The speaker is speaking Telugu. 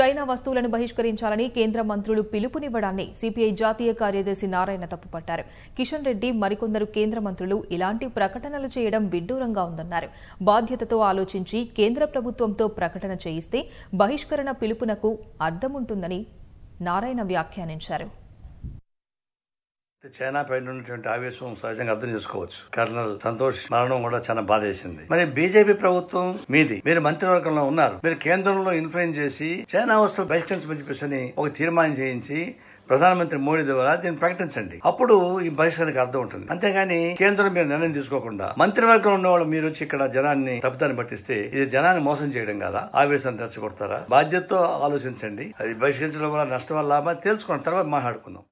చైనా వస్తువులను బహిష్కరించాలని కేంద్ర మంత్రులు పిలుపునివ్వడాన్ని సిపిఐ జాతీయ కార్యదర్శి నారాయణ తప్పుపట్టారు కిషన్ రెడ్డి మరికొందరు కేంద్ర మంత్రులు ఇలాంటి ప్రకటనలు చేయడం విడ్డూరంగా ఉందన్నారు బాధ్యతతో ఆలోచించి కేంద్ర ప్రభుత్వంతో ప్రకటన చేయిస్తే బహిష్కరణ పిలుపునకు అర్థముంటుందని నారాయణ వ్యాఖ్యానించారు చైనా పైన ఉన్నటువంటి ఆవేశం సహజంగా అర్థం చేసుకోవచ్చు కర్నల్ సంతోష్ మరణం కూడా చాలా బాధ వేసింది మరి బీజేపీ ప్రభుత్వం మీది మీరు మంత్రివర్గంలో ఉన్నారు మీరు కేంద్రంలో ఇన్ఫ్లుయెన్స్ చేసి చైనా వస్తువు బెస్టెన్స్ చెప్పేసి ఒక తీర్మానం చేయించి ప్రధానమంత్రి మోడీ ద్వారా దీన్ని ప్రకటించండి అప్పుడు ఈ బహిష్కరణకు అర్థం ఉంటుంది అంతేగాని కేంద్రం మీరు నిర్ణయం తీసుకోకుండా మంత్రివర్గం ఉన్నవాళ్ళు మీరు వచ్చి ఇక్కడ జనాన్ని తప్పుదాన్ని పట్టిస్తే ఇది జనాన్ని మోసం చేయడం కదా ఆవేశాన్ని రెచ్చగొడతారా బాధ్యతతో ఆలోచించండి అది బహిష్కరించడం వల్ల నష్టం వల్ల లాభం తెలుసుకోండి తర్వాత మాట్లాడుకుందాం